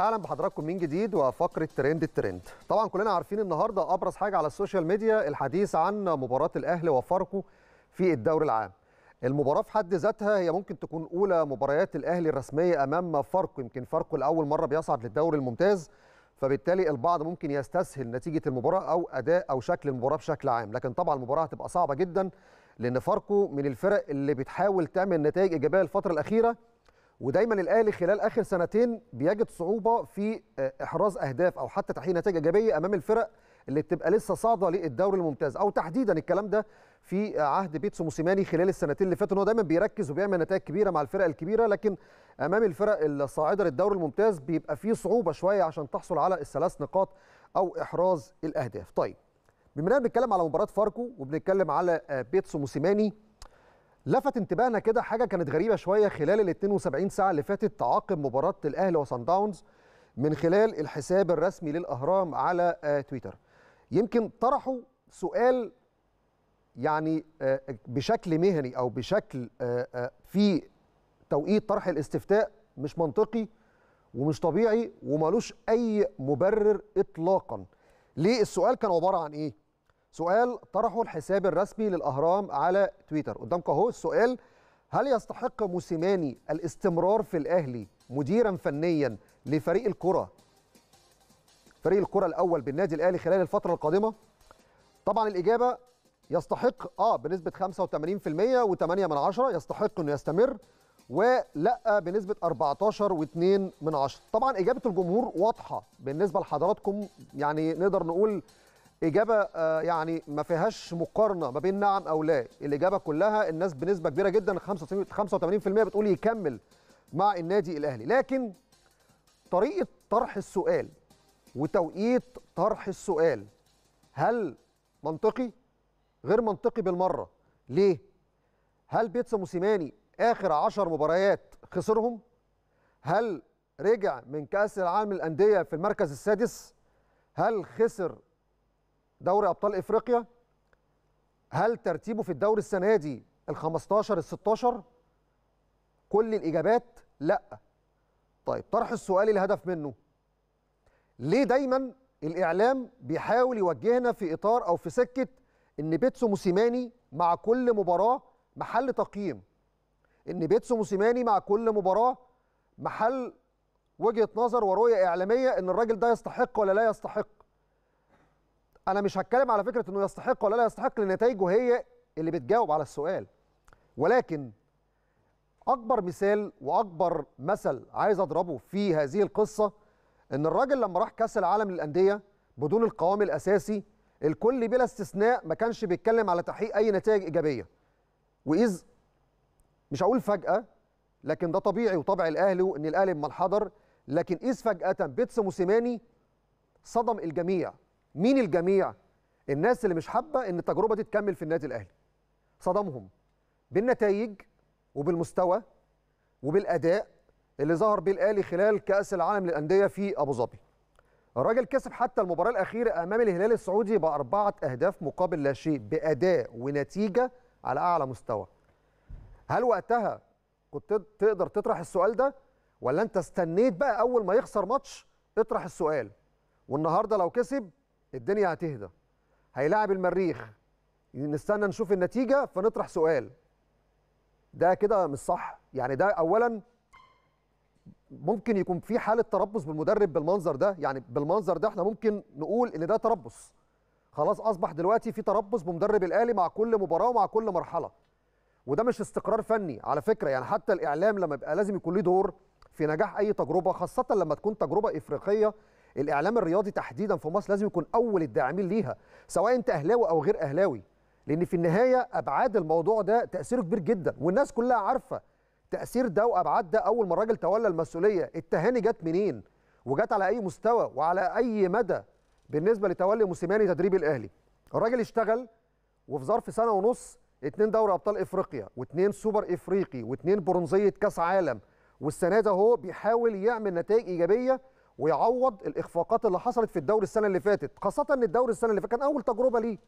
اهلا بحضراتكم من جديد وفقره ترند الترند طبعا كلنا عارفين النهارده ابرز حاجه على السوشيال ميديا الحديث عن مباراه الاهلي وفاركو في الدوري العام المباراه في حد ذاتها هي ممكن تكون اولى مباريات الاهلي الرسميه امام فاركو يمكن فاركو لاول مره بيصعد للدوري الممتاز فبالتالي البعض ممكن يستسهل نتيجه المباراه او اداء او شكل المباراه بشكل عام لكن طبعا المباراه هتبقى صعبه جدا لان فاركو من الفرق اللي بتحاول تعمل نتائج ايجابيه الفتره الاخيره ودايما الاهلي خلال اخر سنتين بيجد صعوبه في آه، احراز اهداف او حتى تحقيق نتائج ايجابيه امام الفرق اللي بتبقى لسه صاعده للدوري الممتاز او تحديدا الكلام ده في آه، عهد بيتسو موسيماني خلال السنتين اللي فاتوا ان هو دايما بيركز وبيعمل نتائج كبيره مع الفرق الكبيره لكن امام الفرق الصاعده للدوري الممتاز بيبقى في صعوبه شويه عشان تحصل على الثلاث نقاط او احراز الاهداف طيب بما اننا بنتكلم على مباراه فاركو وبنتكلم على آه، بيتسو موسيماني لفت انتباهنا كده حاجه كانت غريبه شويه خلال ال 72 ساعه اللي فاتت تعاقب مباراه الاهلي وصن داونز من خلال الحساب الرسمي للاهرام على آه، تويتر يمكن طرحوا سؤال يعني آه، بشكل مهني او بشكل آه، في توقيت طرح الاستفتاء مش منطقي ومش طبيعي ومالوش اي مبرر اطلاقا ليه السؤال كان عباره عن ايه سؤال طرحه الحساب الرسمي للأهرام على تويتر قدامك أهو السؤال هل يستحق موسيماني الاستمرار في الأهلي مديرا فنيا لفريق الكرة فريق الكرة الأول بالنادي الأهلي خلال الفترة القادمة طبعا الإجابة يستحق آه بنسبة 85% و8 من عشرة يستحق أنه يستمر ولا بنسبه 14.2 من عشرة طبعا اجابه الجمهور واضحه بالنسبه لحضراتكم يعني نقدر نقول اجابه آه، يعني ما فيهاش مقارنه ما بين نعم او لا الاجابه كلها الناس بنسبه كبيره جدا 85% بتقول يكمل مع النادي الاهلي لكن طريقه طرح السؤال وتوقيت طرح السؤال هل منطقي غير منطقي بالمره ليه هل بيتسا موسيماني اخر 10 مباريات خسرهم هل رجع من كاس العالم للانديه في المركز السادس هل خسر دوري ابطال افريقيا هل ترتيبه في الدوري السنه دي ال 15 ال 16 كل الاجابات لا طيب طرح السؤال الهدف منه ليه دايما الاعلام بيحاول يوجهنا في اطار او في سكه ان بيتسو موسيماني مع كل مباراه محل تقييم ان بيتسو موسيماني مع كل مباراه محل وجهه نظر ورؤيه اعلاميه ان الراجل ده يستحق ولا لا يستحق انا مش هتكلم على فكره انه يستحق ولا لا يستحق لنتائجه هي اللي بتجاوب على السؤال ولكن اكبر مثال واكبر مثل عايز اضربه في هذه القصه ان الراجل لما راح كاس العالم للانديه بدون القوام الاساسي الكل بلا استثناء ما كانش بيتكلم على تحقيق اي نتائج ايجابيه واذ مش هقول فجاه لكن ده طبيعي وطبع الاهلي وان الاهلي ما انحدر لكن اذ فجاه بيتس موسيماني صدم الجميع مين الجميع الناس اللي مش حابه ان التجربه دي تكمل في النادي الاهلي صدمهم بالنتائج وبالمستوى وبالاداء اللي ظهر بيه الاهلي خلال كاس العالم للانديه في ابو ظبي الراجل كسب حتى المباراه الاخيره امام الهلال السعودي باربعه اهداف مقابل لا شيء باداء ونتيجه على اعلى مستوى هل وقتها كنت تقدر تطرح السؤال ده ولا انت استنيت بقى اول ما يخسر ماتش اطرح السؤال والنهارده لو كسب الدنيا هتهدى هيلاعب المريخ نستنى نشوف النتيجه فنطرح سؤال ده كده مش صح يعني ده اولا ممكن يكون في حاله تربص بالمدرب بالمنظر ده يعني بالمنظر ده احنا ممكن نقول ان ده تربص خلاص اصبح دلوقتي في تربص بمدرب الاهلي مع كل مباراه ومع كل مرحله وده مش استقرار فني على فكره يعني حتى الاعلام لما يبقى لازم يكون ليه دور في نجاح اي تجربه خاصه لما تكون تجربه افريقيه الاعلام الرياضي تحديدا في مصر لازم يكون اول الداعمين ليها سواء انت اهلاوي او غير اهلاوي لان في النهايه ابعاد الموضوع ده تاثيره كبير جدا والناس كلها عارفه تاثير ده وابعاد ده اول ما الراجل تولى المسؤوليه التهاني جت منين وجت على اي مستوى وعلى اي مدى بالنسبه لتولي موسيماني تدريب الاهلي الراجل اشتغل وفي ظرف سنه ونص اتنين دوري ابطال افريقيا واتنين سوبر افريقي واتنين برونزيه كاس عالم والسنه ده هو بيحاول يعمل نتائج ايجابيه ويعوض الاخفاقات اللي حصلت في الدوري السنه اللي فاتت خاصه ان الدوري السنه اللي فاتت كان اول تجربه ليه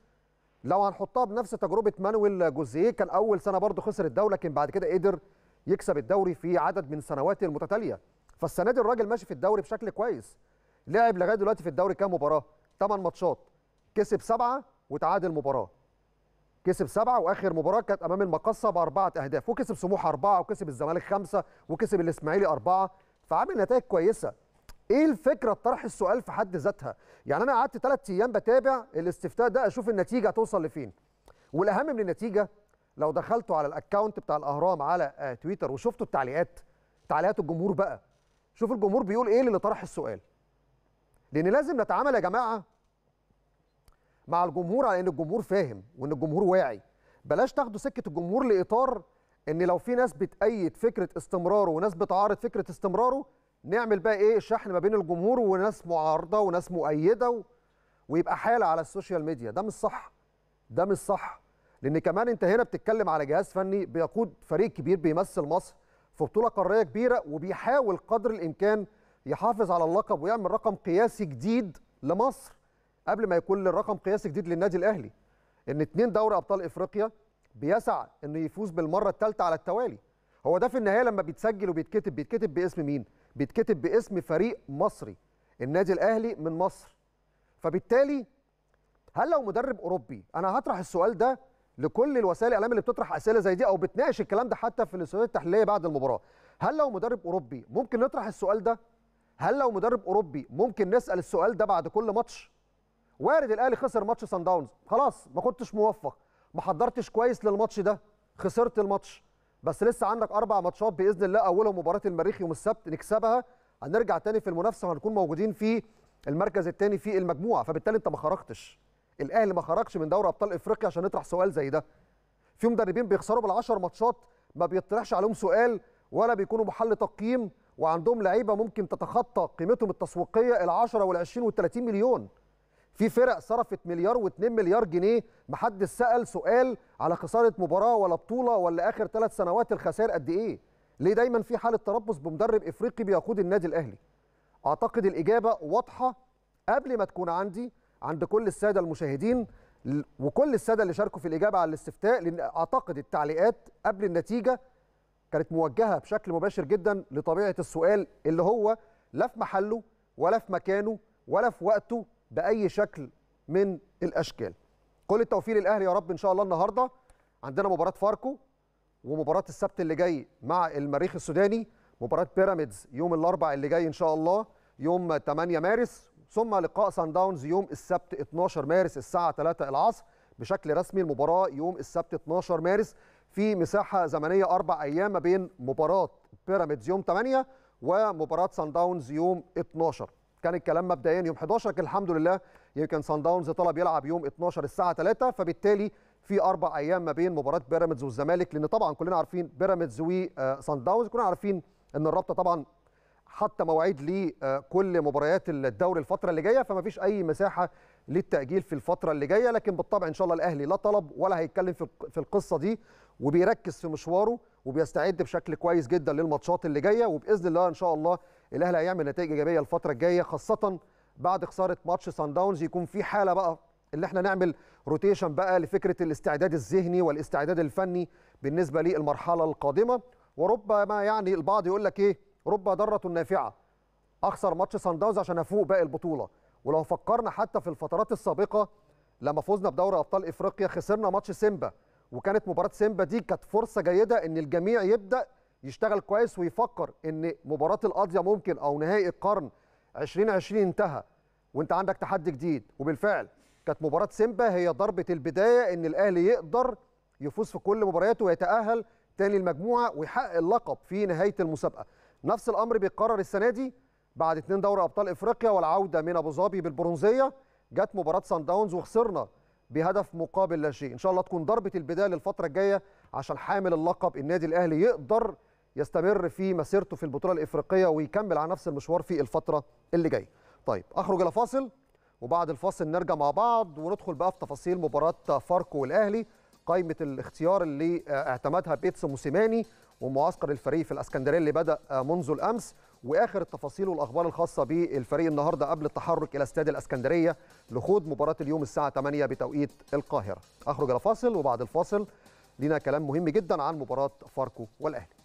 لو هنحطها بنفس تجربه مانويل جوزيه كان اول سنه برضه خسر الدوري لكن بعد كده قدر يكسب الدوري في عدد من سنوات المتتاليه فالسنه دي الراجل ماشي في الدوري بشكل كويس لعب لغايه دلوقتي في الدوري كام مباراه 8 ماتشات كسب سبعه وتعادل مباراه كسب سبعه واخر مباراه كانت امام المقصه باربعه اهداف وكسب سموحه اربعه وكسب الزمالك خمسه وكسب الاسماعيلي اربعه فعامل نتائج كويسه ايه الفكره طرح السؤال في حد ذاتها يعني انا قعدت ثلاث ايام بتابع الاستفتاء ده اشوف النتيجه هتوصل لفين والاهم من النتيجه لو دخلتوا على الاكونت بتاع الاهرام على آه، تويتر وشفتوا التعليقات تعليقات الجمهور بقى شوف الجمهور بيقول ايه اللي طرح السؤال لان لازم نتعامل يا جماعه مع الجمهور على ان الجمهور فاهم وان الجمهور واعي بلاش تاخدوا سكه الجمهور لاطار ان لو في ناس بتأيد فكره استمراره وناس بتعارض فكره استمراره نعمل بقى ايه شحن ما بين الجمهور وناس معارضه وناس مؤيده و... ويبقى حاله على السوشيال ميديا ده مش صح ده مش صح لان كمان انت هنا بتتكلم على جهاز فني بيقود فريق كبير بيمثل مصر في بطوله قاريه كبيره وبيحاول قدر الامكان يحافظ على اللقب ويعمل رقم قياسي جديد لمصر قبل ما يكون الرقم قياسي جديد للنادي الاهلي ان اتنين دوري ابطال افريقيا بيسعى انه يفوز بالمره الثالثه على التوالي هو ده في النهايه لما بيتسجل وبيتكتب بيتكتب باسم مين بيتكتب باسم فريق مصري النادي الاهلي من مصر فبالتالي هل لو مدرب اوروبي انا هطرح السؤال ده لكل الوسائل الاعلام اللي بتطرح اسئله زي دي او بتناقش الكلام ده حتى في الاستوديوهات التحليليه بعد المباراه هل لو مدرب اوروبي ممكن نطرح السؤال ده هل لو مدرب اوروبي ممكن نسال السؤال ده بعد كل ماتش وارد الاهلي خسر ماتش سان داونز خلاص ما كنتش موفق ما حضرتش كويس للماتش ده خسرت الماتش بس لسه عندك اربع ماتشات باذن الله اولهم مباراه المريخ يوم السبت نكسبها هنرجع تاني في المنافسه وهنكون موجودين في المركز الثاني في المجموعه فبالتالي انت ما خرجتش الاهلي ما خرجش من دوري ابطال افريقيا عشان نطرح سؤال زي ده في مدربين بيخسروا بالعشر ماتشات ما بيطرحش عليهم سؤال ولا بيكونوا محل تقييم وعندهم لعيبه ممكن تتخطى قيمتهم التسويقيه ال10 وال20 وال30 مليون في فرق صرفت مليار و2 مليار جنيه محدش سال سؤال على خساره مباراه ولا بطوله ولا اخر ثلاث سنوات الخسائر قد ايه ليه دايما في حاله تربص بمدرب افريقي بيقود النادي الاهلي اعتقد الاجابه واضحه قبل ما تكون عندي عند كل الساده المشاهدين وكل الساده اللي شاركوا في الاجابه على الاستفتاء لان اعتقد التعليقات قبل النتيجه كانت موجهه بشكل مباشر جدا لطبيعه السؤال اللي هو لا في محله ولا في مكانه ولا في وقته باي شكل من الاشكال كل التوفيق للاهلي يا رب ان شاء الله النهارده عندنا مباراه فاركو ومباراه السبت اللي جاي مع المريخ السوداني مباراه بيراميدز يوم الاربع اللي جاي ان شاء الله يوم 8 مارس ثم لقاء سان داونز يوم السبت 12 مارس الساعه 3 العصر بشكل رسمي المباراه يوم السبت 12 مارس في مساحه زمنيه اربع ايام ما بين مباراه بيراميدز يوم 8 ومباراه سان داونز يوم 12 كان الكلام مبدئيا يوم 11 لكن الحمد لله يمكن سان داونز طلب يلعب يوم 12 الساعه 3 فبالتالي في اربع ايام ما بين مباراه بيراميدز والزمالك لان طبعا كلنا عارفين بيراميدز وسان آه، داونز كلنا عارفين ان الرابطه طبعا حتى مواعيد لكل آه، مباريات الدوري الفتره اللي جايه فما فيش اي مساحه للتاجيل في الفتره اللي جايه لكن بالطبع ان شاء الله الاهلي لا طلب ولا هيتكلم في القصه دي وبيركز في مشواره وبيستعد بشكل كويس جدا للماتشات اللي جايه وباذن الله ان شاء الله الاهلي هيعمل نتائج ايجابيه الفتره الجايه خاصه بعد خساره ماتش سان داونز يكون في حاله بقى اللي احنا نعمل روتيشن بقى لفكره الاستعداد الذهني والاستعداد الفني بالنسبه للمرحله القادمه وربما يعني البعض يقول لك ايه رب ضره نافعه اخسر ماتش سان داونز عشان افوق باقي البطوله ولو فكرنا حتى في الفترات السابقه لما فزنا بدوري ابطال افريقيا خسرنا ماتش سيمبا وكانت مباراه سيمبا دي كانت فرصه جيده ان الجميع يبدا يشتغل كويس ويفكر ان مباراه القاضيه ممكن او نهائي القرن 2020 انتهى وانت عندك تحدي جديد وبالفعل كانت مباراه سيمبا هي ضربه البدايه ان الاهلي يقدر يفوز في كل مبارياته ويتاهل تاني المجموعه ويحقق اللقب في نهايه المسابقه نفس الامر بيتكرر السنه دي بعد اثنين دوري ابطال افريقيا والعوده من ابو ظبي بالبرونزيه جت مباراه سان داونز وخسرنا بهدف مقابل لا شيء ان شاء الله تكون ضربه البدايه للفتره الجايه عشان حامل اللقب النادي الاهلي يقدر يستمر في مسيرته في البطوله الافريقيه ويكمل على نفس المشوار في الفتره اللي جايه طيب اخرج الى فاصل وبعد الفاصل نرجع مع بعض وندخل بقى في تفاصيل مباراه فاركو والاهلي قائمه الاختيار اللي اعتمدها بيتس موسيماني ومعسكر الفريق في الاسكندريه اللي بدا آه، منذ الامس واخر التفاصيل والاخبار الخاصه بالفريق النهارده قبل التحرك الى استاد الاسكندريه لخوض مباراه اليوم الساعه 8 بتوقيت القاهره اخرج الى فاصل وبعد الفاصل لينا كلام مهم جدا عن مباراه فاركو والاهلي